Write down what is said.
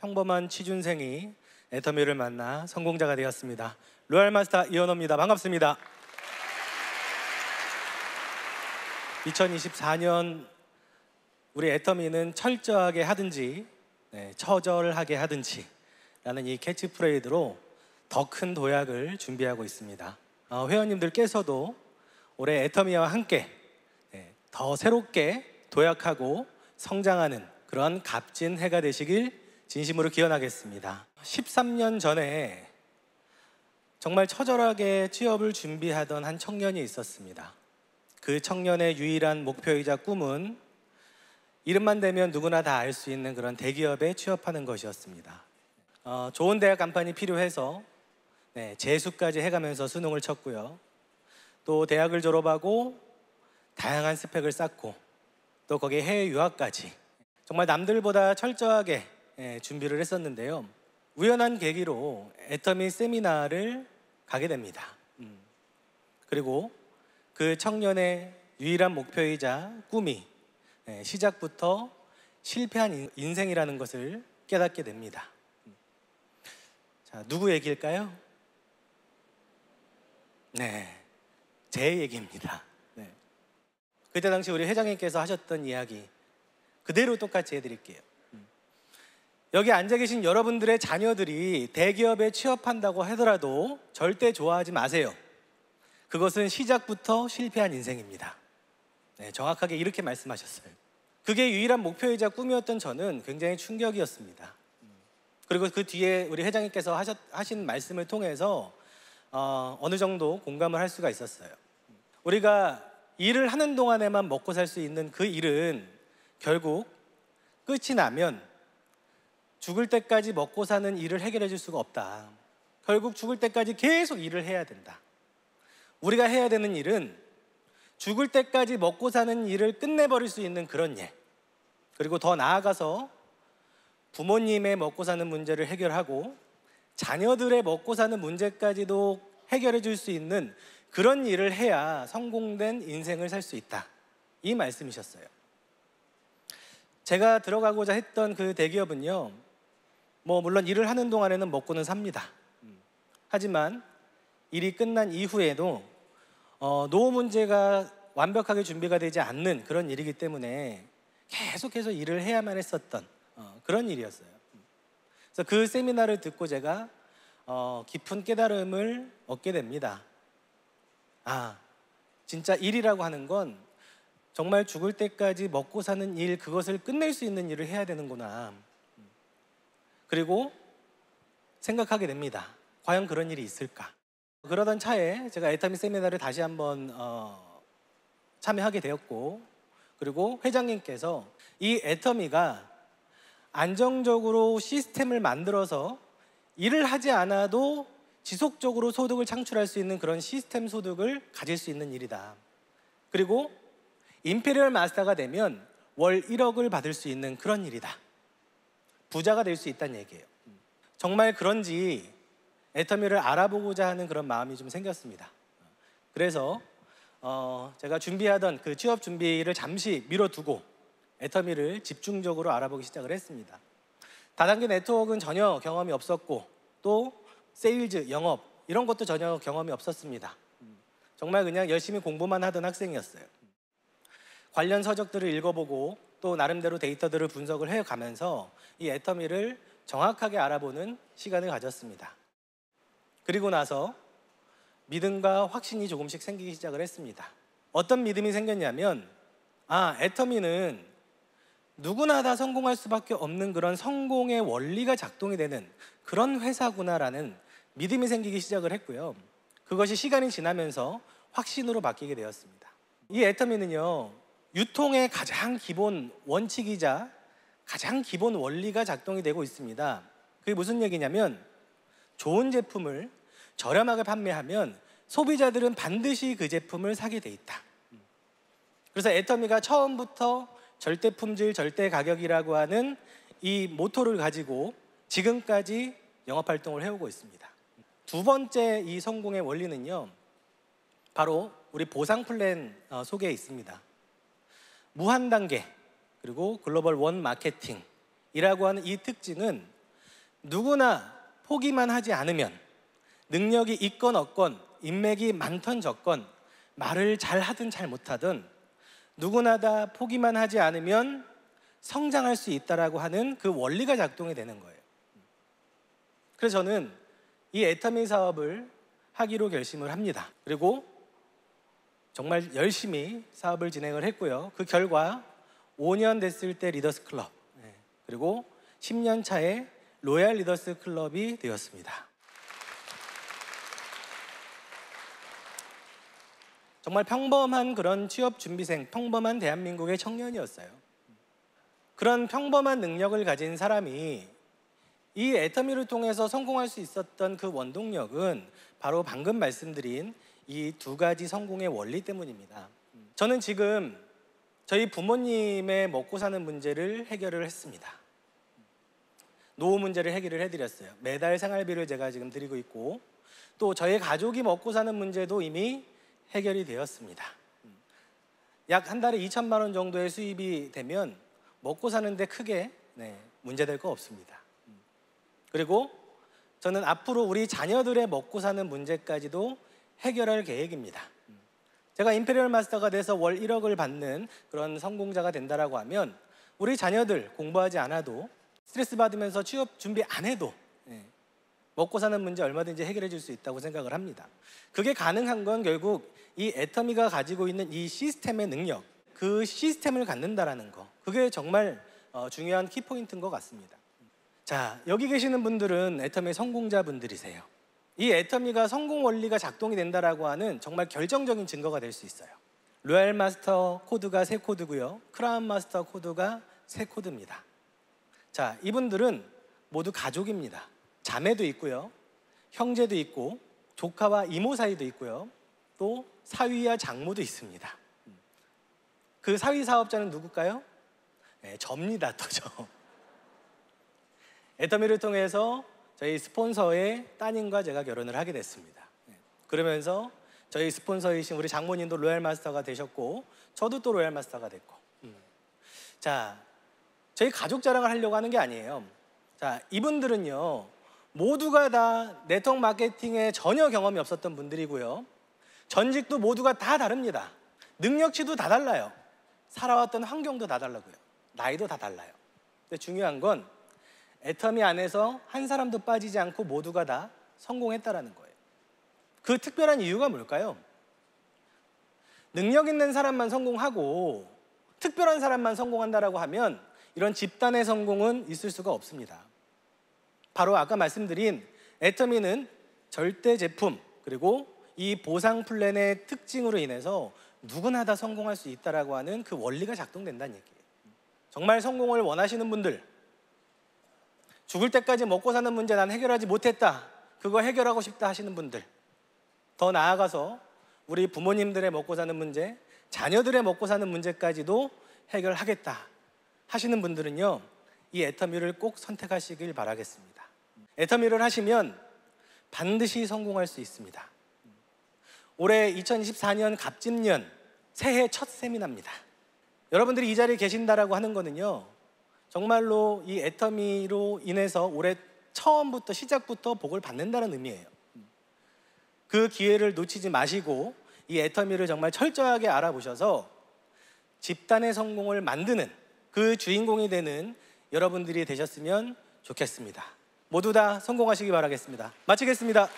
평범한 취준생이 애터미를 만나 성공자가 되었습니다. 로얄 마스터 이현호입니다. 반갑습니다. 2024년 우리 애터미는 철저하게 하든지 네, 처절하게 하든지 라는 이 캐치프레이드로 더 큰 도약을 준비하고 있습니다. 어, 회원님들께서도 올해 애터미와 함께 네, 더 새롭게 도약하고 성장하는 그런 값진 해가 되시길 진심으로 기원하겠습니다. 13년 전에 정말 처절하게 취업을 준비하던 한 청년이 있었습니다. 그 청년의 유일한 목표이자 꿈은 이름만 되면 누구나 다 알 수 있는 그런 대기업에 취업하는 것이었습니다. 어, 좋은 대학 간판이 필요해서 네, 재수까지 해가면서 수능을 쳤고요. 또 대학을 졸업하고 다양한 스펙을 쌓고 또 거기에 해외 유학까지 정말 남들보다 철저하게 예, 준비를 했었는데요. 우연한 계기로 애터미 세미나를 가게 됩니다. 음. 그리고 그 청년의 유일한 목표이자 꿈이 예, 시작부터 실패한 인생이라는 것을 깨닫게 됩니다. 음. 자, 누구 얘기일까요? 네, 제 얘기입니다. 네. 그때 당시 우리 회장님께서 하셨던 이야기 그대로 똑같이 해드릴게요. 여기 앉아 계신 여러분들의 자녀들이 대기업에 취업한다고 하더라도 절대 좋아하지 마세요. 그것은 시작부터 실패한 인생입니다. 네, 정확하게 이렇게 말씀하셨어요. 그게 유일한 목표이자 꿈이었던 저는 굉장히 충격이었습니다. 그리고 그 뒤에 우리 회장님께서 하셨, 하신 말씀을 통해서 어, 어느 정도 공감을 할 수가 있었어요. 우리가 일을 하는 동안에만 먹고 살 수 있는 그 일은 결국 끝이 나면 죽을 때까지 먹고 사는 일을 해결해 줄 수가 없다. 결국 죽을 때까지 계속 일을 해야 된다. 우리가 해야 되는 일은 죽을 때까지 먹고 사는 일을 끝내버릴 수 있는 그런 일. 예. 그리고 더 나아가서 부모님의 먹고 사는 문제를 해결하고 자녀들의 먹고 사는 문제까지도 해결해 줄 수 있는 그런 일을 해야 성공된 인생을 살 수 있다. 이 말씀이셨어요. 제가 들어가고자 했던 그 대기업은요, 뭐 물론 일을 하는 동안에는 먹고는 삽니다. 하지만 일이 끝난 이후에도 어, 노후 문제가 완벽하게 준비가 되지 않는 그런 일이기 때문에 계속해서 일을 해야만 했었던 어, 그런 일이었어요. 그래서 그 세미나를 듣고 제가 어, 깊은 깨달음을 얻게 됩니다. 아, 진짜 일이라고 하는 건 정말 죽을 때까지 먹고 사는 일, 그것을 끝낼 수 있는 일을 해야 되는구나. 그리고 생각하게 됩니다. 과연 그런 일이 있을까? 그러던 차에 제가 애타미 세미나를 다시 한번 어, 참여하게 되었고 그리고 회장님께서 이 애터미가 안정적으로 시스템을 만들어서 일을 하지 않아도 지속적으로 소득을 창출할 수 있는 그런 시스템 소득을 가질 수 있는 일이다. 그리고 임페리얼 마스터가 되면 월 1억을 받을 수 있는 그런 일이다. 부자가 될 수 있다는 얘기예요. 정말 그런지 애터미를 알아보고자 하는 그런 마음이 좀 생겼습니다. 그래서 어, 제가 준비하던 그 취업 준비를 잠시 미뤄두고 애터미를 집중적으로 알아보기 시작을 했습니다. 다단계 네트워크는 전혀 경험이 없었고 또 세일즈, 영업 이런 것도 전혀 경험이 없었습니다. 정말 그냥 열심히 공부만 하던 학생이었어요. 관련 서적들을 읽어보고 또 나름대로 데이터들을 분석을 해 가면서 이 애터미를 정확하게 알아보는 시간을 가졌습니다. 그리고 나서 믿음과 확신이 조금씩 생기기 시작을 했습니다. 어떤 믿음이 생겼냐면 아, 애터미는 누구나 다 성공할 수밖에 없는 그런 성공의 원리가 작동이 되는 그런 회사구나라는 믿음이 생기기 시작을 했고요. 그것이 시간이 지나면서 확신으로 바뀌게 되었습니다. 이 애터미는요, 유통의 가장 기본 원칙이자 가장 기본 원리가 작동이 되고 있습니다. 그게 무슨 얘기냐면 좋은 제품을 저렴하게 판매하면 소비자들은 반드시 그 제품을 사게 돼 있다. 그래서 애터미가 처음부터 절대 품질, 절대 가격이라고 하는 이 모토를 가지고 지금까지 영업 활동을 해오고 있습니다. 두 번째 이 성공의 원리는요, 바로 우리 보상 플랜 어, 속에 있습니다. 무한 단계 그리고 글로벌 원 마케팅이라고 하는 이 특징은 누구나 포기만 하지 않으면 능력이 있건 없건 인맥이 많던 적건 말을 잘 하든 잘 못하든 누구나 다 포기만 하지 않으면 성장할 수 있다라고 하는 그 원리가 작동이 되는 거예요. 그래서 저는 이 에타민 사업을 하기로 결심을 합니다. 그리고 정말 열심히 사업을 진행을 했고요. 그 결과 5년 됐을 때 리더스 클럽 예, 그리고 10년 차에 로얄 리더스 클럽이 되었습니다. 정말 평범한 그런 취업 준비생, 평범한 대한민국의 청년이었어요. 그런 평범한 능력을 가진 사람이 이 애터미를 통해서 성공할 수 있었던 그 원동력은 바로 방금 말씀드린 이두 가지 성공의 원리 때문입니다. 음, 저는 지금 저희 부모님의 먹고 사는 문제를 해결을 했습니다. 노후 문제를 해결을 해드렸어요. 매달 생활비를 제가 지금 드리고 있고 또 저희 가족이 먹고 사는 문제도 이미 해결이 되었습니다. 음, 약한 달에 2천만 원 정도의 수입이 되면 먹고 사는데 크게 네, 문제될 거 없습니다. 음, 그리고 저는 앞으로 우리 자녀들의 먹고 사는 문제까지도 해결할 계획입니다. 제가 임페리얼 마스터가 돼서 월 1억을 받는 그런 성공자가 된다라고 하면 우리 자녀들 공부하지 않아도 스트레스 받으면서 취업 준비 안 해도 예, 먹고 사는 문제 얼마든지 해결해 줄 수 있다고 생각을 합니다. 그게 가능한 건 결국 이 애터미가 가지고 있는 이 시스템의 능력, 그 시스템을 갖는다라는 거. 그게 정말 어, 중요한 키포인트인 것 같습니다. 자, 여기 계시는 분들은 애터미 성공자분들이세요. 이 애터미가 성공 원리가 작동이 된다라고 하는 정말 결정적인 증거가 될 수 있어요. 로얄 마스터 코드가 새 코드고요. 크라운 마스터 코드가 새 코드입니다. 자, 이분들은 모두 가족입니다. 자매도 있고요. 형제도 있고 조카와 이모 사이도 있고요. 또 사위와 장모도 있습니다. 그 사위 사업자는 누굴까요? 네, 접니다, 또죠. 애터미를 통해서 저희 스폰서의 따님과 제가 결혼을 하게 됐습니다. 네. 그러면서 저희 스폰서이신 우리 장모님도 로얄 마스터가 되셨고 저도 또 로얄 마스터가 됐고 음. 자 저희 가족 자랑을 하려고 하는 게 아니에요. 자 이분들은요 모두가 다 네트워크 마케팅에 전혀 경험이 없었던 분들이고요. 전직도 모두가 다 다릅니다. 능력치도 다 달라요. 살아왔던 환경도 다 달라고요. 나이도 다 달라요. 근데 중요한 건 애터미 안에서 한 사람도 빠지지 않고 모두가 다 성공했다라는 거예요. 그 특별한 이유가 뭘까요? 능력 있는 사람만 성공하고 특별한 사람만 성공한다라고 하면 이런 집단의 성공은 있을 수가 없습니다. 바로 아까 말씀드린 애터미는 절대 제품 그리고 이 보상 플랜의 특징으로 인해서 누구나 다 성공할 수 있다라고 하는 그 원리가 작동된다는 얘기예요. 정말 성공을 원하시는 분들 죽을 때까지 먹고 사는 문제 난 해결하지 못했다. 그거 해결하고 싶다 하시는 분들. 더 나아가서 우리 부모님들의 먹고 사는 문제, 자녀들의 먹고 사는 문제까지도 해결하겠다 하시는 분들은요. 이 애터미를 꼭 선택하시길 바라겠습니다. 애터미를 하시면 반드시 성공할 수 있습니다. 올해 2024년 갑진년 새해 첫 세미나입니다. 여러분들이 이 자리에 계신다라고 하는 거는요. 정말로 이 애터미로 인해서 올해 처음부터 시작부터 복을 받는다는 의미예요. 그 기회를 놓치지 마시고 이 애터미를 정말 철저하게 알아보셔서 집단의 성공을 만드는 그 주인공이 되는 여러분들이 되셨으면 좋겠습니다. 모두 다 성공하시기 바라겠습니다. 마치겠습니다.